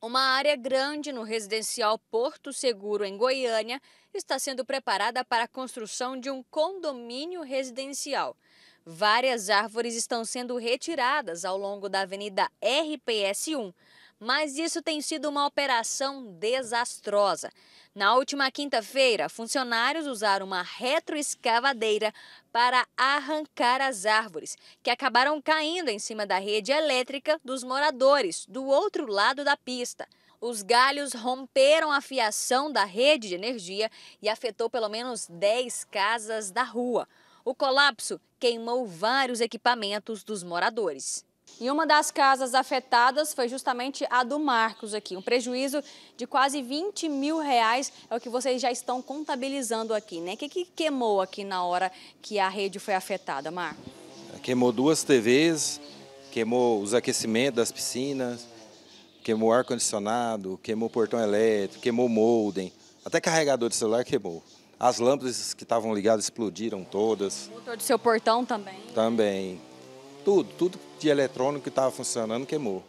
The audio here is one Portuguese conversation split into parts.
Uma área grande no residencial Porto Seguro, em Goiânia, está sendo preparada para a construção de um condomínio residencial. Várias árvores estão sendo retiradas ao longo da Avenida RPS 1 mas isso tem sido uma operação desastrosa. Na última quinta-feira, funcionários usaram uma retroescavadeira para arrancar as árvores, que acabaram caindo em cima da rede elétrica dos moradores do outro lado da pista. Os galhos romperam a fiação da rede de energia e afetou pelo menos 10 casas da rua. O colapso queimou vários equipamentos dos moradores. E uma das casas afetadas foi justamente a do Marcos aqui. Um prejuízo de quase 20 mil reais é o que vocês já estão contabilizando aqui, né? O que, que queimou aqui na hora que a rede foi afetada, Marcos? Queimou duas TVs, queimou os aquecimentos das piscinas, queimou ar-condicionado, queimou portão elétrico, queimou molden, até carregador de celular queimou. As lâmpadas que estavam ligadas explodiram todas. O motor do seu portão também? Também tudo, tudo de eletrônico que estava funcionando queimou.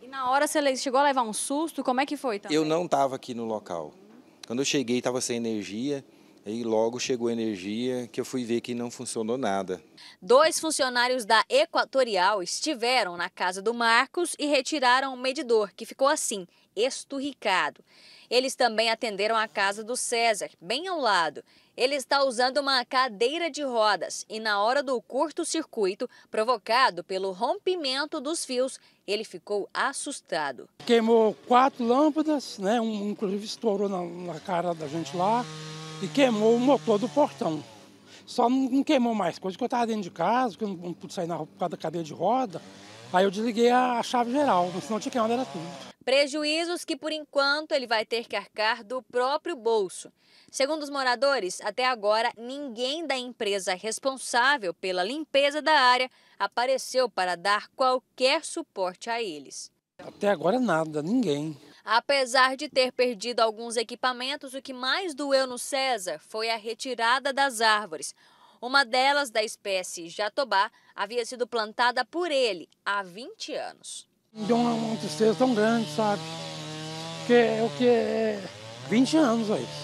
E na hora você chegou a levar um susto? Como é que foi? Também? Eu não estava aqui no local. Quando eu cheguei, estava sem energia. E logo chegou energia que eu fui ver que não funcionou nada. Dois funcionários da Equatorial estiveram na casa do Marcos e retiraram o medidor, que ficou assim, esturricado. Eles também atenderam a casa do César, bem ao lado. Ele está usando uma cadeira de rodas e, na hora do curto-circuito provocado pelo rompimento dos fios, ele ficou assustado. Queimou quatro lâmpadas, né? um inclusive estourou na, na cara da gente lá e queimou o motor do portão. Só não queimou mais coisa, que eu estava dentro de casa, que eu não pude sair na rua por causa da cadeia de roda. Aí eu desliguei a, chave geral, senão tinha queimado era tudo. Prejuízos que, por enquanto, ele vai ter que arcar do próprio bolso. Segundo os moradores, até agora, ninguém da empresa responsável pela limpeza da área apareceu para dar qualquer suporte a eles. Até agora, nada, ninguém. Apesar de ter perdido alguns equipamentos, o que mais doeu no César foi a retirada das árvores. Uma delas, da espécie jatobá, havia sido plantada por ele há 20 anos. Deu uma tristeza tão grande, sabe? Porque é o que é 20 anos, aí. É